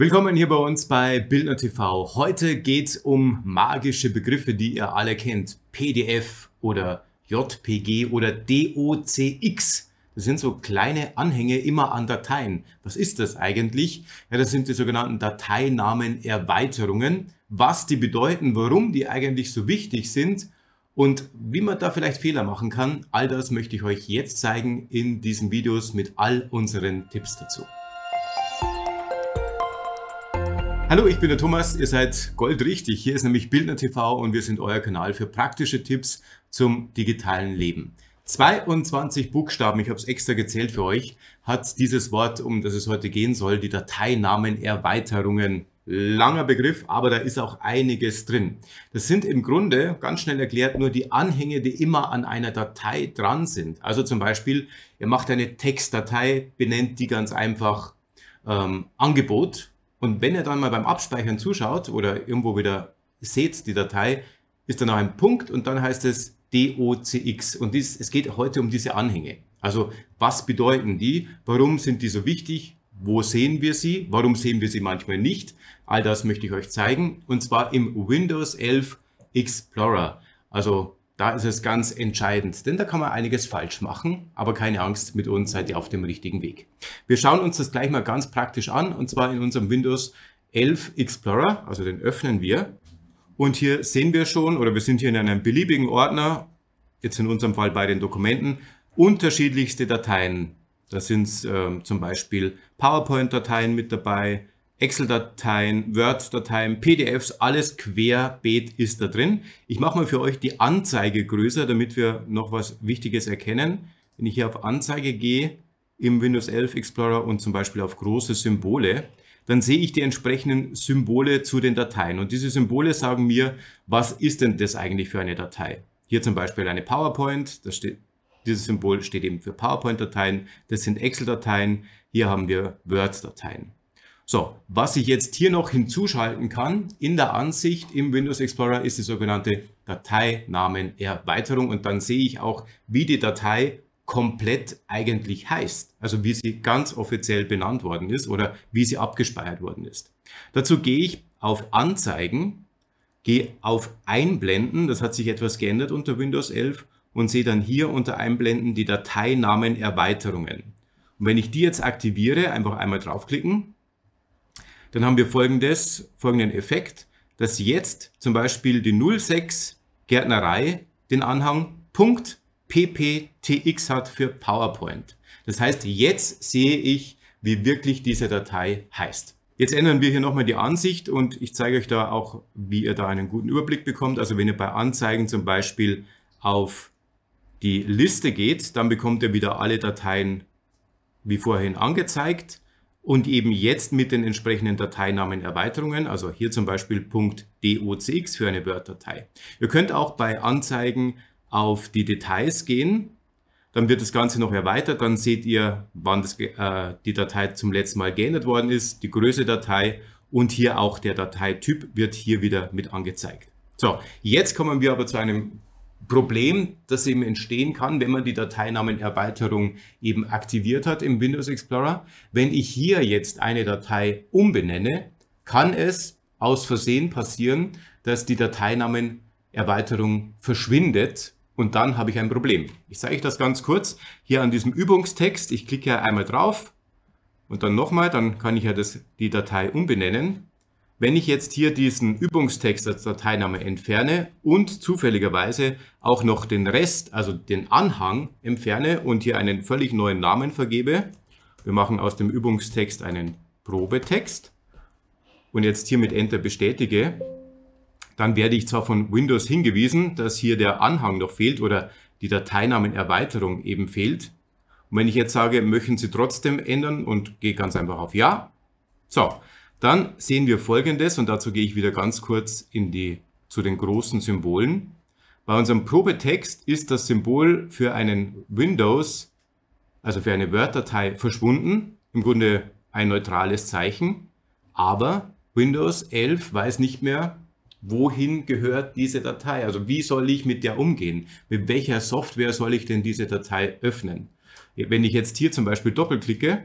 Willkommen hier bei uns bei Bildner TV. Heute geht's um magische Begriffe, die ihr alle kennt. PDF oder JPG oder DOCX. Das sind so kleine Anhänge immer an Dateien. Was ist das eigentlich? Ja, das sind die sogenannten Dateinamenerweiterungen. Was die bedeuten, warum die eigentlich so wichtig sind und wie man da vielleicht Fehler machen kann, all das möchte ich euch jetzt zeigen in diesen Videos mit all unseren Tipps dazu. Hallo, ich bin der Thomas, ihr seid goldrichtig. Hier ist nämlich Bildner TV und wir sind euer Kanal für praktische Tipps zum digitalen Leben. 22 Buchstaben, ich habe es extra gezählt für euch, hat dieses Wort, um das es heute gehen soll, die Dateinamen Erweiterungen. Langer Begriff, aber da ist auch einiges drin. Das sind im Grunde, ganz schnell erklärt, nur die Anhänge, die immer an einer Datei dran sind. Also zum Beispiel, ihr macht eine Textdatei, benennt die ganz einfach ähm, Angebot und wenn ihr dann mal beim Abspeichern zuschaut oder irgendwo wieder seht die Datei, ist dann noch ein Punkt und dann heißt es DOCX. Und dies, es geht heute um diese Anhänge. Also was bedeuten die? Warum sind die so wichtig? Wo sehen wir sie? Warum sehen wir sie manchmal nicht? All das möchte ich euch zeigen und zwar im Windows 11 Explorer. Also da ist es ganz entscheidend, denn da kann man einiges falsch machen, aber keine Angst, mit uns seid ihr auf dem richtigen Weg. Wir schauen uns das gleich mal ganz praktisch an und zwar in unserem Windows 11 Explorer, also den öffnen wir. Und hier sehen wir schon, oder wir sind hier in einem beliebigen Ordner, jetzt in unserem Fall bei den Dokumenten, unterschiedlichste Dateien. Da sind äh, zum Beispiel PowerPoint-Dateien mit dabei, Excel-Dateien, Word-Dateien, PDFs, alles querbeet ist da drin. Ich mache mal für euch die Anzeige größer, damit wir noch was Wichtiges erkennen. Wenn ich hier auf Anzeige gehe im Windows 11 Explorer und zum Beispiel auf große Symbole, dann sehe ich die entsprechenden Symbole zu den Dateien. Und diese Symbole sagen mir, was ist denn das eigentlich für eine Datei? Hier zum Beispiel eine PowerPoint, das steht, dieses Symbol steht eben für PowerPoint-Dateien, das sind Excel-Dateien, hier haben wir Word-Dateien. So, was ich jetzt hier noch hinzuschalten kann in der Ansicht im Windows Explorer ist die sogenannte Dateinamen-Erweiterung und dann sehe ich auch, wie die Datei komplett eigentlich heißt, also wie sie ganz offiziell benannt worden ist oder wie sie abgespeichert worden ist. Dazu gehe ich auf Anzeigen, gehe auf Einblenden, das hat sich etwas geändert unter Windows 11 und sehe dann hier unter Einblenden die Dateinamen Erweiterungen. Und wenn ich die jetzt aktiviere, einfach einmal draufklicken, dann haben wir folgendes, folgenden Effekt, dass jetzt zum Beispiel die 06 Gärtnerei den Anhang Punkt PPTX hat für PowerPoint. Das heißt, jetzt sehe ich, wie wirklich diese Datei heißt. Jetzt ändern wir hier nochmal die Ansicht und ich zeige euch da auch, wie ihr da einen guten Überblick bekommt. Also wenn ihr bei Anzeigen zum Beispiel auf die Liste geht, dann bekommt ihr wieder alle Dateien wie vorhin angezeigt und eben jetzt mit den entsprechenden Dateinamen Erweiterungen, also hier zum Beispiel .docx für eine Word-Datei. Ihr könnt auch bei Anzeigen auf die Details gehen, dann wird das Ganze noch erweitert, dann seht ihr, wann das, äh, die Datei zum letzten Mal geändert worden ist, die Größe der Datei und hier auch der Dateityp wird hier wieder mit angezeigt. So, jetzt kommen wir aber zu einem Problem, das eben entstehen kann, wenn man die Dateinamenerweiterung eben aktiviert hat im Windows Explorer. Wenn ich hier jetzt eine Datei umbenenne, kann es aus Versehen passieren, dass die Dateinamenerweiterung verschwindet und dann habe ich ein Problem. Ich zeige euch das ganz kurz hier an diesem Übungstext. Ich klicke einmal drauf und dann nochmal, dann kann ich ja das, die Datei umbenennen. Wenn ich jetzt hier diesen Übungstext als Dateiname entferne und zufälligerweise auch noch den Rest, also den Anhang entferne und hier einen völlig neuen Namen vergebe, wir machen aus dem Übungstext einen Probetext und jetzt hier mit Enter bestätige, dann werde ich zwar von Windows hingewiesen, dass hier der Anhang noch fehlt oder die Dateinamenerweiterung eben fehlt. Und wenn ich jetzt sage, möchten Sie trotzdem ändern und gehe ganz einfach auf Ja. So, dann sehen wir folgendes, und dazu gehe ich wieder ganz kurz in die, zu den großen Symbolen. Bei unserem Probetext ist das Symbol für einen Windows, also für eine Word-Datei, verschwunden. Im Grunde ein neutrales Zeichen. Aber Windows 11 weiß nicht mehr, wohin gehört diese Datei? Also wie soll ich mit der umgehen? Mit welcher Software soll ich denn diese Datei öffnen? Wenn ich jetzt hier zum Beispiel doppelklicke,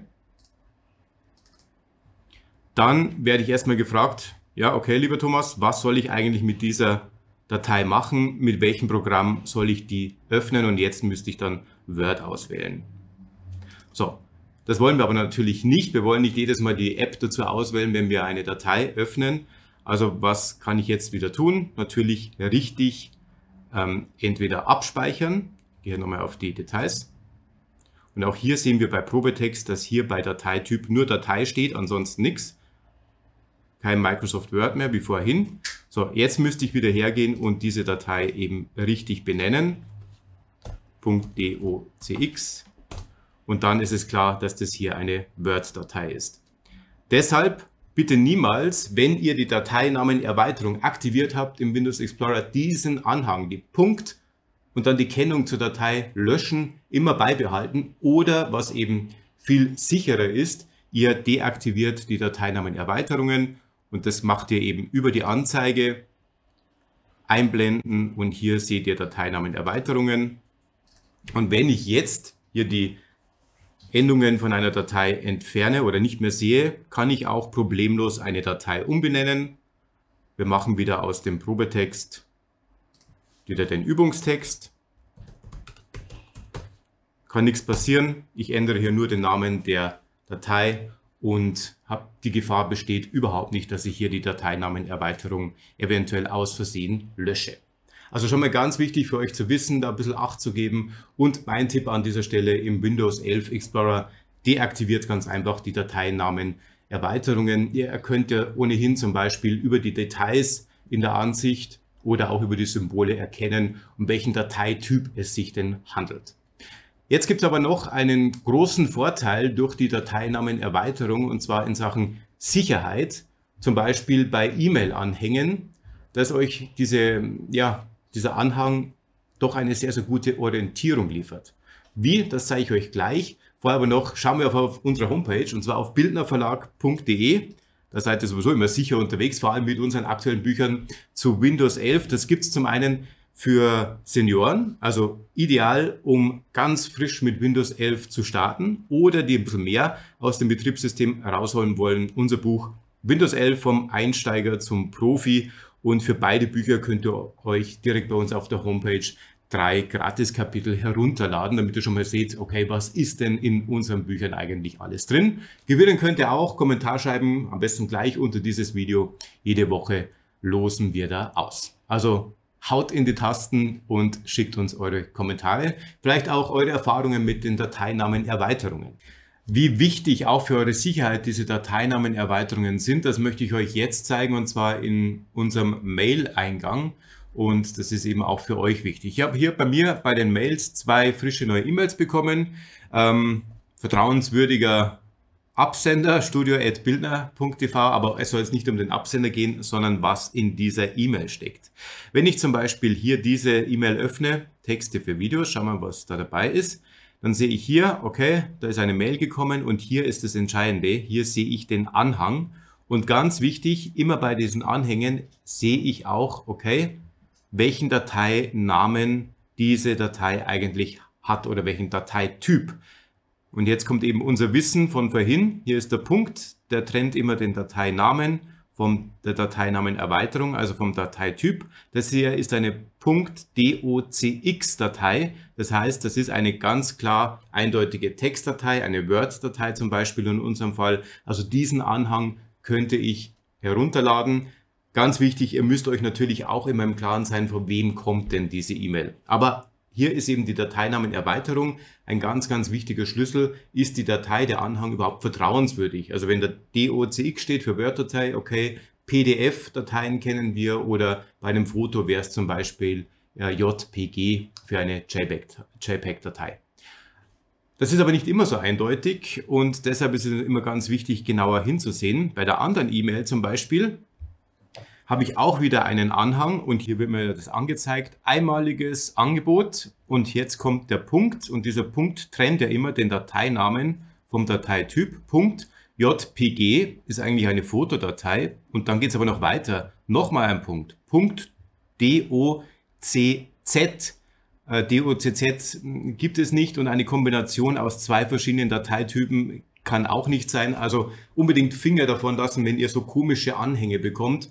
dann werde ich erstmal gefragt, ja, okay, lieber Thomas, was soll ich eigentlich mit dieser Datei machen? Mit welchem Programm soll ich die öffnen? Und jetzt müsste ich dann Word auswählen. So, das wollen wir aber natürlich nicht. Wir wollen nicht jedes Mal die App dazu auswählen, wenn wir eine Datei öffnen. Also was kann ich jetzt wieder tun? Natürlich richtig ähm, entweder abspeichern. Ich gehe nochmal auf die Details. Und auch hier sehen wir bei Probetext, dass hier bei Dateityp nur Datei steht, ansonsten nichts kein Microsoft Word mehr wie vorhin. So, jetzt müsste ich wieder hergehen und diese Datei eben richtig benennen. .docx und dann ist es klar, dass das hier eine Word-Datei ist. Deshalb bitte niemals, wenn ihr die Dateinamen-Erweiterung aktiviert habt im Windows Explorer, diesen Anhang, die Punkt und dann die Kennung zur Datei löschen, immer beibehalten oder was eben viel sicherer ist, ihr deaktiviert die Dateinamen-Erweiterungen und das macht ihr eben über die Anzeige einblenden und hier seht ihr Dateinamen Erweiterungen. Und wenn ich jetzt hier die Endungen von einer Datei entferne oder nicht mehr sehe, kann ich auch problemlos eine Datei umbenennen. Wir machen wieder aus dem Probetext wieder den Übungstext. Kann nichts passieren. Ich ändere hier nur den Namen der Datei und habe die Gefahr besteht überhaupt nicht, dass ich hier die Dateinamenerweiterung eventuell aus Versehen lösche. Also schon mal ganz wichtig für euch zu wissen, da ein bisschen Acht zu geben. Und mein Tipp an dieser Stelle im Windows 11 Explorer deaktiviert ganz einfach die Dateinamen Erweiterungen. Ihr könnt ja ohnehin zum Beispiel über die Details in der Ansicht oder auch über die Symbole erkennen, um welchen Dateityp es sich denn handelt. Jetzt gibt es aber noch einen großen Vorteil durch die Dateinamenerweiterung und zwar in Sachen Sicherheit, zum Beispiel bei E-Mail-Anhängen, dass euch diese, ja, dieser Anhang doch eine sehr, sehr gute Orientierung liefert. Wie, das zeige ich euch gleich. Vorher aber noch, schauen wir auf, auf unsere Homepage und zwar auf bildnerverlag.de. Da seid ihr sowieso immer sicher unterwegs, vor allem mit unseren aktuellen Büchern zu Windows 11. Das gibt es zum einen für Senioren, also ideal, um ganz frisch mit Windows 11 zu starten oder die ein bisschen mehr aus dem Betriebssystem rausholen wollen. Unser Buch Windows 11 vom Einsteiger zum Profi und für beide Bücher könnt ihr euch direkt bei uns auf der Homepage drei Gratiskapitel herunterladen, damit ihr schon mal seht, okay, was ist denn in unseren Büchern eigentlich alles drin. Gewinnen könnt ihr auch, Kommentar schreiben, am besten gleich unter dieses Video. Jede Woche losen wir da aus. Also haut in die Tasten und schickt uns eure Kommentare, vielleicht auch eure Erfahrungen mit den Dateinamen Erweiterungen. Wie wichtig auch für eure Sicherheit diese Dateinamen Erweiterungen sind, das möchte ich euch jetzt zeigen und zwar in unserem Mail-Eingang. Und das ist eben auch für euch wichtig. Ich habe hier bei mir bei den Mails zwei frische neue E-Mails bekommen. Ähm, vertrauenswürdiger Absender studio.bildner.tv, aber es soll jetzt nicht um den Absender gehen, sondern was in dieser E-Mail steckt. Wenn ich zum Beispiel hier diese E-Mail öffne, Texte für Videos, schauen wir mal, was da dabei ist, dann sehe ich hier, okay, da ist eine Mail gekommen und hier ist das Entscheidende, hier sehe ich den Anhang und ganz wichtig, immer bei diesen Anhängen sehe ich auch, okay, welchen Dateinamen diese Datei eigentlich hat oder welchen Dateityp. Und jetzt kommt eben unser Wissen von vorhin. Hier ist der Punkt, der trennt immer den Dateinamen von der Dateinamenerweiterung, also vom Dateityp. Das hier ist eine .docx-Datei. Das heißt, das ist eine ganz klar eindeutige Textdatei, eine Word-Datei zum Beispiel in unserem Fall. Also diesen Anhang könnte ich herunterladen. Ganz wichtig, ihr müsst euch natürlich auch immer im Klaren sein, von wem kommt denn diese E-Mail. Aber hier ist eben die Dateinamenerweiterung ein ganz, ganz wichtiger Schlüssel. Ist die Datei, der Anhang überhaupt vertrauenswürdig? Also wenn der DOCX steht für Word-Datei, okay, PDF-Dateien kennen wir oder bei einem Foto wäre es zum Beispiel äh, JPG für eine JPEG-Datei. Das ist aber nicht immer so eindeutig und deshalb ist es immer ganz wichtig, genauer hinzusehen. Bei der anderen E-Mail zum Beispiel, habe ich auch wieder einen Anhang und hier wird mir das angezeigt. Einmaliges Angebot und jetzt kommt der Punkt und dieser Punkt trennt ja immer den Dateinamen vom Dateityp. Punkt JPG ist eigentlich eine Fotodatei und dann geht es aber noch weiter. Nochmal ein Punkt. Punkt DOCZ. Äh, DOCZ gibt es nicht und eine Kombination aus zwei verschiedenen Dateitypen kann auch nicht sein. Also unbedingt Finger davon lassen, wenn ihr so komische Anhänge bekommt.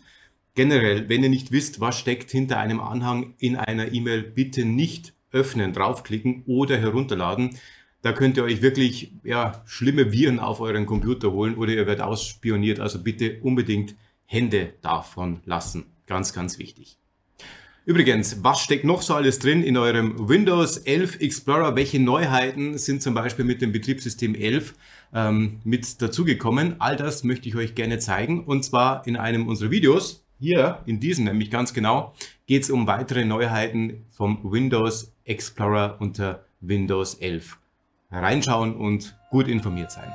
Generell, wenn ihr nicht wisst, was steckt hinter einem Anhang in einer E-Mail, bitte nicht öffnen, draufklicken oder herunterladen. Da könnt ihr euch wirklich ja, schlimme Viren auf euren Computer holen oder ihr werdet ausspioniert. Also bitte unbedingt Hände davon lassen. Ganz, ganz wichtig. Übrigens, was steckt noch so alles drin in eurem Windows 11 Explorer? Welche Neuheiten sind zum Beispiel mit dem Betriebssystem 11 ähm, mit dazugekommen? All das möchte ich euch gerne zeigen und zwar in einem unserer Videos. Hier, in diesem nämlich ganz genau, geht es um weitere Neuheiten vom Windows Explorer unter Windows 11. Reinschauen und gut informiert sein.